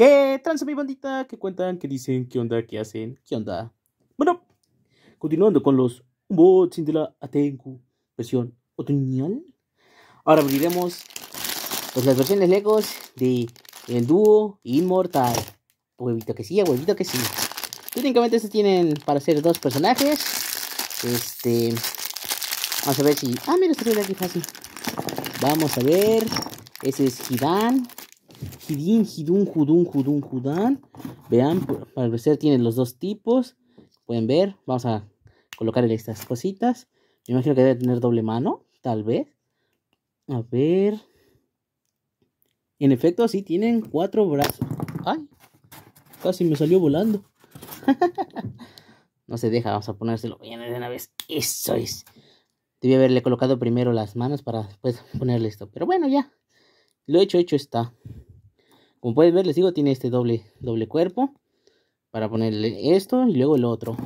¿Qué tranza mi bandita? ¿Qué cuentan? ¿Qué dicen? ¿Qué onda? ¿Qué hacen? ¿Qué onda? Bueno, continuando con los bots de la Atenku versión otoñal. Ahora abriremos las versiones Legos de el dúo inmortal. Huevito que sí, huevito que sí. Técnicamente se tienen para hacer dos personajes. Este. Vamos a ver si. Ah, mira, esto aquí fácil. Vamos a ver. Ese es Hidan. Hidin, Hidun, Judun, Judun, Judan. Vean, para parecer tienen los dos tipos. Pueden ver, vamos a colocarle estas cositas. Me imagino que debe tener doble mano, tal vez. A ver. En efecto, sí tienen cuatro brazos. ¡Ay! Casi me salió volando. no se deja, vamos a ponérselo bien de una vez. Eso es. Debí haberle colocado primero las manos para después pues, ponerle esto. Pero bueno, ya. Lo hecho, hecho está. Como pueden ver, les digo, tiene este doble, doble cuerpo. Para ponerle esto y luego el otro.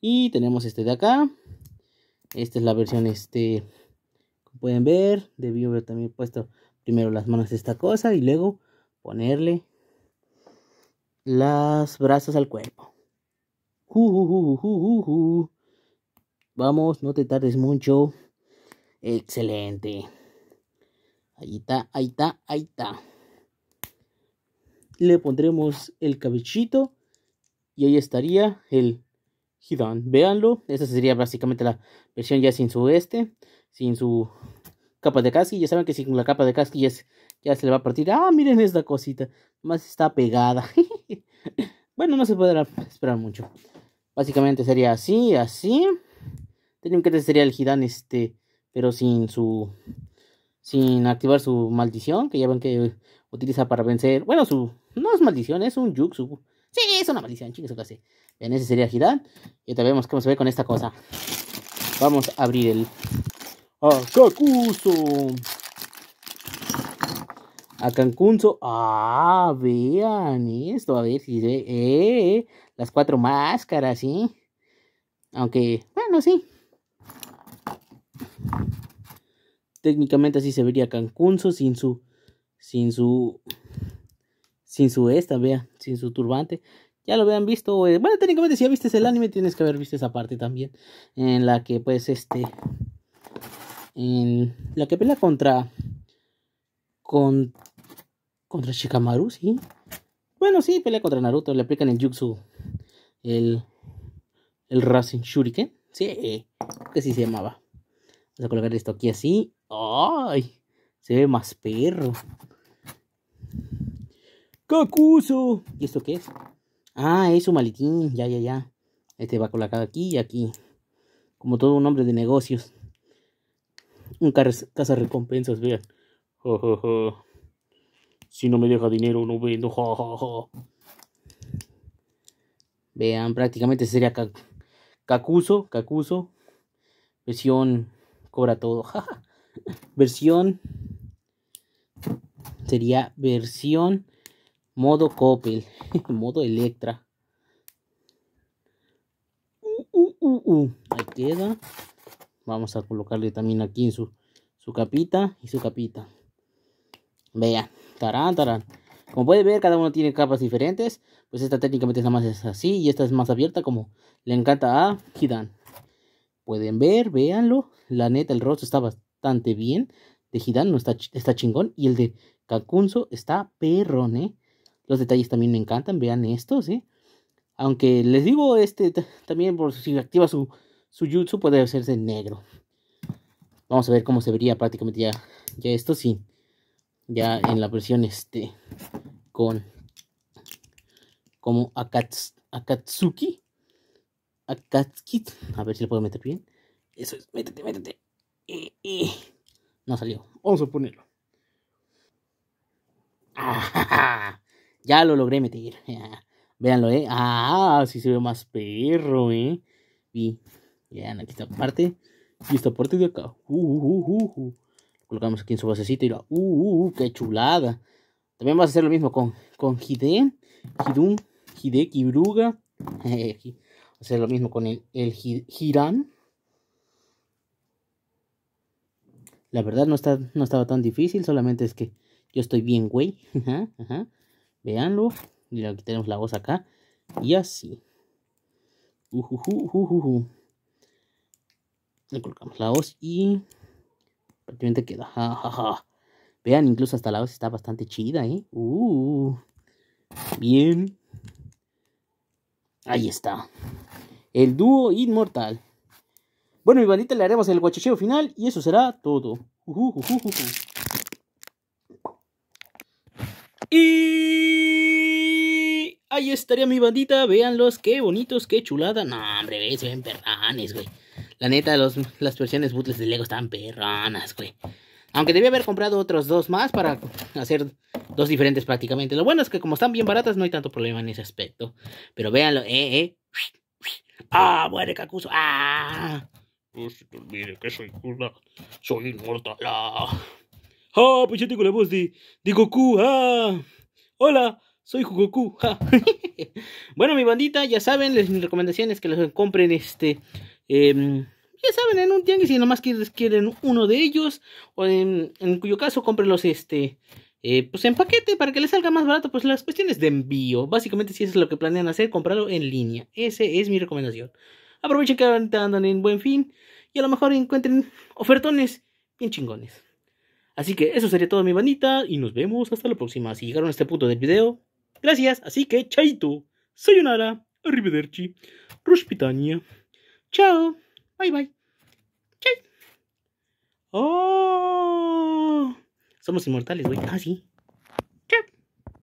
Y tenemos este de acá. Esta es la versión, este, como pueden ver, debió haber también puesto primero las manos de esta cosa y luego ponerle las brazos al cuerpo. Vamos, no te tardes mucho. Excelente. Ahí está, ahí está, ahí está le pondremos el cabellito. y ahí estaría el Hidan. Véanlo, esa sería básicamente la versión ya sin su este, sin su capa de casqui. Ya saben que sin la capa de casqui ya, se le va a partir. Ah, miren esta cosita, más está pegada. bueno, no se podrá esperar mucho. Básicamente sería así, así. Tenemos que sería el Hidan este, pero sin su sin activar su maldición, que ya ven que utiliza para vencer, bueno, su no es maldición, es un yuksu Sí, es una maldición, chicos, casi. En ese sería Girán. Y otra vemos cómo se ve con esta cosa. Vamos a abrir el A Cancunzo. Ah, vean esto. A ver si se ve. Eh, las cuatro máscaras, ¿sí? Aunque, bueno, sí. Técnicamente así se vería Cancunzo sin su. Sin su sin su esta, vea, sin su turbante. Ya lo habían visto, eh, bueno, técnicamente si ya viste el anime tienes que haber visto esa parte también. En la que pues este... En la que pelea contra... Con, contra Shikamaru, sí. Bueno, sí, pelea contra Naruto, le aplican el Jutsu. El... El Rasen Shuriken. Sí, que sí se llamaba. Vamos a colocar esto aquí así. ¡Ay! Se ve más perro. Cacuso, ¿Y esto qué es? Ah, es un maletín. Ya, ya, ya. Este va colocado aquí y aquí. Como todo un hombre de negocios. Un recompensas, vean. Si no me deja dinero, no vendo. Vean, prácticamente sería Cacuso, Cacuso, Versión cobra todo. versión. Sería versión Modo Coppel. modo Electra. Uh, uh, uh, uh, Ahí queda. Vamos a colocarle también aquí en su, su capita y su capita. Vean. Tarán, tarán. Como pueden ver, cada uno tiene capas diferentes. Pues esta técnicamente nada más es así. Y esta es más abierta como le encanta a Hidan. Pueden ver, véanlo. La neta, el rostro está bastante bien. De Hidan no está, está chingón. Y el de Kakunso está perrón, ¿eh? Los detalles también me encantan, vean esto, sí Aunque les digo, este también, por si activa su, su jutsu, puede hacerse negro. Vamos a ver cómo se vería prácticamente ya, esto, sí. Ya en la versión, este, con... Como Akatsuki. Akatsuki. A ver si lo puedo meter bien. Eso es, métete, métete. Eh, eh. No salió. Vamos a ponerlo. Ah, ya lo logré meter. Véanlo, ¿eh? Ah, sí se ve más perro, ¿eh? Y vean, aquí esta parte. Y esta parte de acá. Uh, uh, uh, Colocamos aquí en su basecita y la... Uh, qué chulada. También vas a hacer lo mismo con, con Hide. Hidun. Hide, Kibruga. hacer lo mismo con el, el La verdad no, está, no estaba tan difícil, solamente es que yo estoy bien, güey. Ajá, ajá. Veanlo. Mira, aquí tenemos la voz acá. Y así. Le colocamos la voz y prácticamente queda. Vean, incluso hasta la voz está bastante chida, ¿eh? Uh. bien. Ahí está. El dúo inmortal. Bueno, mi bandita, le haremos el guachicheo final y eso será todo. Ahí estaría mi bandita, veanlos, qué bonitos, qué chulada. No, hombre, se ven perranes, güey. La neta, las versiones bootles de Lego están perranas, güey. Aunque debía haber comprado otros dos más para hacer dos diferentes prácticamente. Lo bueno es que como están bien baratas, no hay tanto problema en ese aspecto. Pero véanlo, eh, eh. ¡Ah, muere Kakuzu! ¡Ah! No se te olvide que soy Soy inmortal. ¡Ah! ¡Ah, pues tengo la voz de, de Goku! ¡Ah! ¡Hola! soy Goku. bueno, mi bandita, ya saben, mi recomendación es que los compren este. Em, ya saben, en un tianguis, si nomás quieren, quieren uno de ellos, o en, cuyo caso cómprenlos este. Eh, pues en paquete para que les salga más barato, pues las cuestiones de envío. Básicamente, si eso es lo que planean hacer, comprarlo en línea. Esa es mi recomendación. Aprovechen que andan en buen fin y a lo mejor encuentren ofertones bien chingones. Así que eso sería todo mi bandita y nos vemos hasta la próxima. Si llegaron a este punto del video, Gracias, así que chaito. Sayonara, arrivederci, ruspitania. Chao, bye bye. Chao. Oh, somos inmortales, güey. Ah, sí.